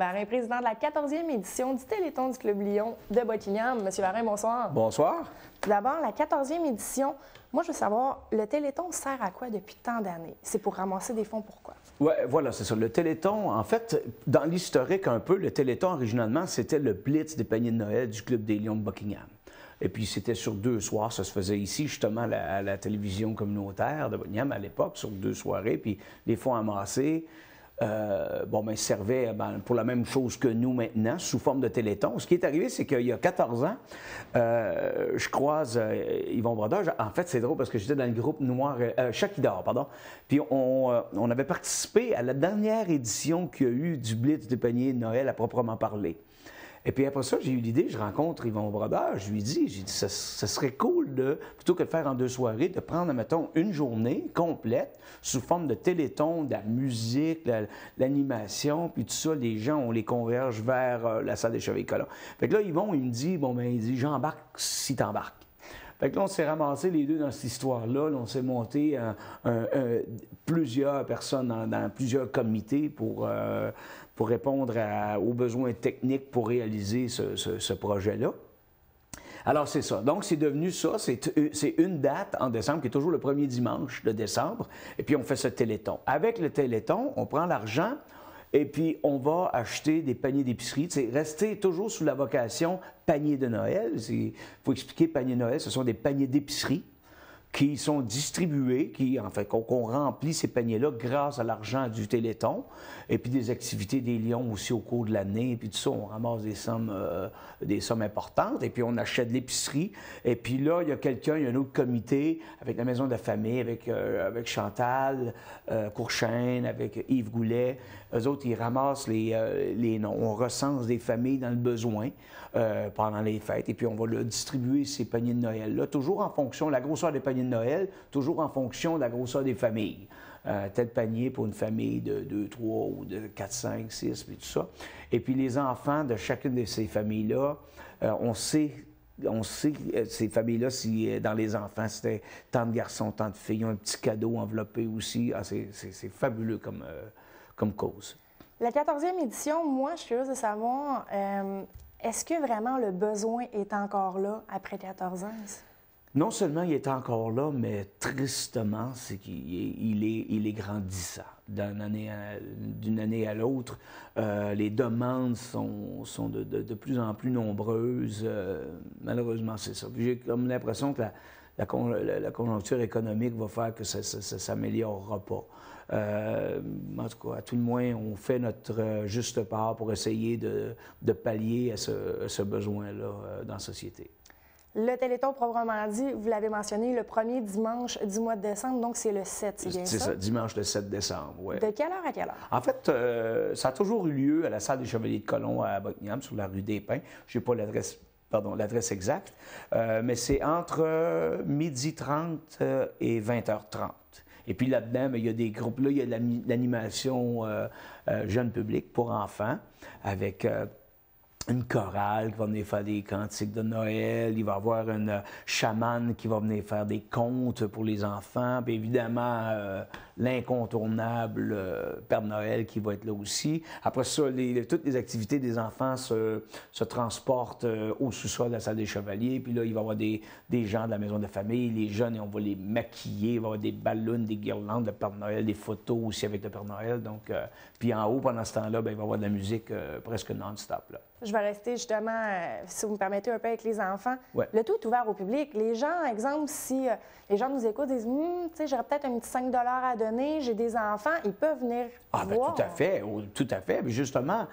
Varin, président de la 14e édition du Téléthon du Club Lyon de Buckingham. Monsieur Varin, bonsoir. Bonsoir. d'abord, la 14e édition. Moi, je veux savoir, le Téléthon sert à quoi depuis tant d'années? C'est pour ramasser des fonds pourquoi? Oui, voilà, c'est ça. Le Téléthon, en fait, dans l'historique un peu, le Téléthon, originalement, c'était le blitz des paniers de Noël du Club des Lions de Buckingham. Et puis c'était sur deux soirs, ça se faisait ici justement à la télévision communautaire de Buckingham à l'époque, sur deux soirées, puis les fonds amassés euh, bon, ben, servait euh, ben, pour la même chose que nous maintenant, sous forme de téléthon. Ce qui est arrivé, c'est qu'il y a 14 ans, euh, je croise euh, Yvon Brodeur. En fait, c'est drôle parce que j'étais dans le groupe Noir, Chakidor, pardon. Puis on, on, avait participé à la dernière édition qu'il y a eu du Blitz de Panier Noël à proprement parler. Et puis après ça, j'ai eu l'idée, je rencontre Yvon Brodeur, je lui dis, dit, ça, serait cool de, plutôt que de faire en deux soirées, de prendre, mettons, une journée complète sous forme de téléthon, de la musique, l'animation, puis tout ça, les gens, on les converge vers euh, la salle des Chevaliers Colons. Fait que là, Yvon, il me dit, bon, ben, il dit, j'embarque si t'embarques. Fait que là, on s'est ramassé les deux dans cette histoire-là. on s'est monté euh, plusieurs personnes dans, plusieurs comités pour, euh, pour répondre aux besoins techniques pour réaliser ce projet-là. Alors, c'est ça. Donc, c'est devenu ça. Euh, c'est une date en décembre qui est toujours le premier dimanche de décembre. Et puis, on fait ce téléthon. Avec le téléthon, on prend l'argent, et puis, on va acheter des paniers d'épicerie. C'est Rester toujours sous la vocation panier de Noël. Il faut expliquer panier de Noël, ce sont des paniers d'épicerie qui sont distribués, qui, en fait, qu'on remplit ces paniers-là grâce à l'argent du Téléthon, et puis des activités des Lions aussi au cours de l'année, et puis tout ça, on ramasse des sommes, euh, des sommes importantes, et puis on achète de l'épicerie, et puis là, il y a quelqu'un, il y a un autre comité, avec la Maison de la Famille, avec, euh, avec Chantal euh, Courchaine, avec Yves Goulet, eux autres, ils ramassent euh, les, noms. On recense des familles dans le besoin euh, pendant les fêtes et puis on va leur distribuer, ces paniers de Noël-là, toujours en fonction, la grosseur des paniers de Noël, toujours en fonction de la grosseur des familles. Euh, tel panier pour une famille de 2, 3 ou de 4, 5, 6, puis tout ça. Et puis les enfants de chacune de ces familles-là, euh, on sait on sait, ces familles-là, si, dans les enfants, c'était tant de garçons, tant de filles, ils ont un petit cadeau enveloppé aussi. Ah, c'est fabuleux comme, cause. La 14e édition, moi, je suis heureuse de savoir, euh, est-ce que vraiment le besoin est encore là après 14 ans? Non seulement il est encore là, mais tristement, c'est qu'il est, il est, grandissant. D'une année à, l'autre, euh, les demandes sont, de, plus en plus nombreuses. Euh, malheureusement, c'est ça. J'ai comme l'impression que la, la, conjoncture économique va faire que ça ne s'améliorera pas. Euh, en tout cas, à tout le moins, on fait notre euh, juste part pour essayer de, pallier à ce, besoin-là euh, dans la société. Le Téléthon, proprement dit, vous l'avez mentionné, le premier dimanche du mois de décembre, donc c'est le 7, c'est bien ça? C'est ça, dimanche le 7 décembre, oui. De quelle heure à quelle heure? En fait, ça a toujours eu lieu à la salle des Chevaliers de Colomb à Buckingham, sur la rue des Pins. Je n'ai pas l'adresse pardon, l'adresse exacte, euh, mais c'est entre h euh, 30 euh, et 20h30. Et puis là-dedans, ben, il y a des groupes. Là, il y a l'animation jeune public pour enfants avec une chorale qui va venir faire des cantiques de Noël, il va y avoir une euh, chamane qui va venir faire des contes pour les enfants, puis évidemment euh, l'incontournable euh, Père Noël qui va être là aussi. Après ça, toutes les activités des enfants se, transportent au sous-sol de la salle des chevaliers, puis là, il va y avoir des, gens de la maison de famille, les jeunes, et on va les maquiller, il va y avoir des ballons, des guirlandes de Père Noël, des photos aussi avec le Père Noël. Donc, puis en haut, pendant ce temps-là, ben, il va y avoir de la musique presque non-stop je vais rester justement, euh, si vous me permettez, un peu avec les enfants. Le tout est ouvert au public. Les gens, exemple, si euh, les gens nous écoutent, disent, hum, tu sais, j'aurais peut-être un petit 5 à donner, j'ai des enfants, ils peuvent venir. Ah, Bien, tout à fait, oh, tout à fait. Mais justement,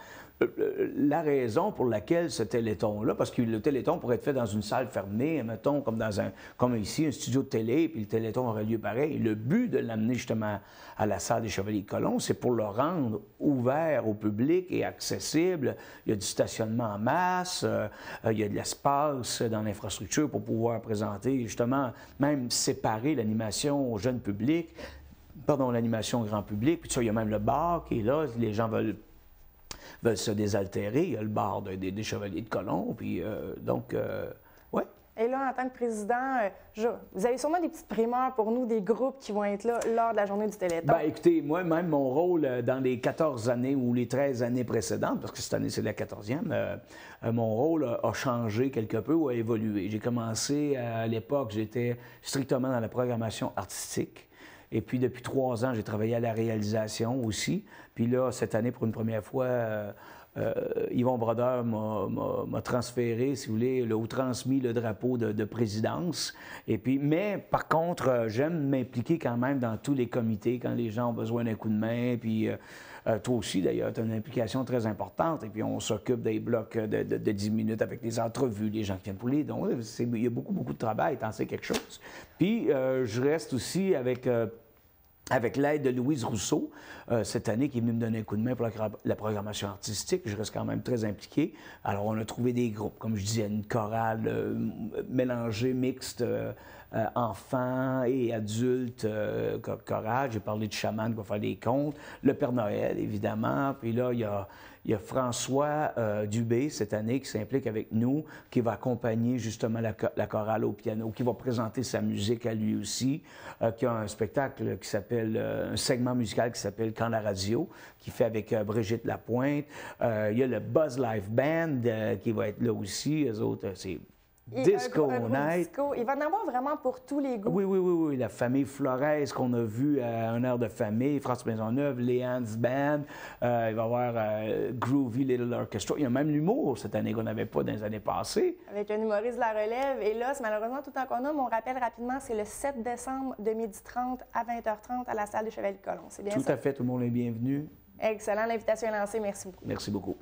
euh, la raison pour laquelle ce téléthon-là, parce que le téléthon pourrait être fait dans une salle fermée, mettons, comme, dans un, comme ici, un studio de télé, puis le téléthon aurait lieu pareil. le but de l'amener justement à la salle des Chevaliers Colons, c'est pour le rendre ouvert au public et accessible. Il y a du stationnement en masse, euh, il y a de l'espace dans l'infrastructure pour pouvoir présenter, justement, même séparer l'animation au jeune public, pardon, l'animation au grand public. Puis ça, il y a même le bar qui est là, les gens veulent se désaltérer. Il y a le bar des Chevaliers de Colomb. Puis, euh, donc, euh, ouais. Et là, en tant que président, euh, vous avez sûrement des petites primeurs pour nous, des groupes qui vont être là lors de la journée du Téléthon. Bien, écoutez, moi, même mon rôle euh, dans les 14 années ou les 13 années précédentes, parce que cette année, c'est la 14e, euh, mon rôle a changé quelque peu ou a évolué. J'ai commencé à l'époque, j'étais strictement dans la programmation artistique. Et puis, depuis trois ans, j'ai travaillé à la réalisation aussi. Puis là, cette année, pour une première fois, euh, Yvon Brodeur m'a transféré, si vous voulez, le, ou transmis le drapeau de, présidence. Et puis, mais par contre, euh, j'aime m'impliquer quand même dans tous les comités quand les gens ont besoin d'un coup de main. Puis euh, toi aussi, d'ailleurs, tu as une implication très importante. Et puis, on s'occupe des blocs de, 10 minutes avec des entrevues, les gens qui viennent pour les dons. Il y a beaucoup, beaucoup de travail, tant sais quelque chose. Puis, je reste aussi avec avec l'aide de Louise Rousseau, euh, cette année, qui est venue me donner un coup de main pour la, programmation artistique. Je reste quand même très impliqué. Alors, on a trouvé des groupes, comme je disais, une chorale euh, mélangée, mixte, euh, euh, enfants et adultes, euh, J'ai parlé de chaman qui va faire des contes. Le Père Noël, évidemment. Puis là, il y a, François euh, Dubé, cette année, qui s'implique avec nous, qui va accompagner justement la, chorale au piano, qui va présenter sa musique à lui aussi, euh, qui a un spectacle qui s'appelle, un segment musical qui s'appelle Quand la radio, qui fait avec Brigitte Lapointe. il y a le Buzz Life Band qui va être là aussi. Les autres, c'est Disco Night. Disco. Il va en avoir vraiment pour tous les goûts. Oui, oui, oui, oui. La famille Flores qu'on a vue à Un heure de famille, France Maisonneuve, Léon's Band. Euh, il va y avoir euh, Groovy Little Orchestra. Il y a même l'humour cette année qu'on n'avait pas dans les années passées. Avec un humoriste de la relève. Et là, malheureusement tout en qu'on a, mais on rappelle rapidement, c'est le 7 décembre de 12h30 à 20h30 à la salle des Chevaliers de Colomb. C'est bien ça? Tout à fait. Tout le monde est bienvenu. Excellent. L'invitation est lancée. Merci beaucoup. Merci beaucoup.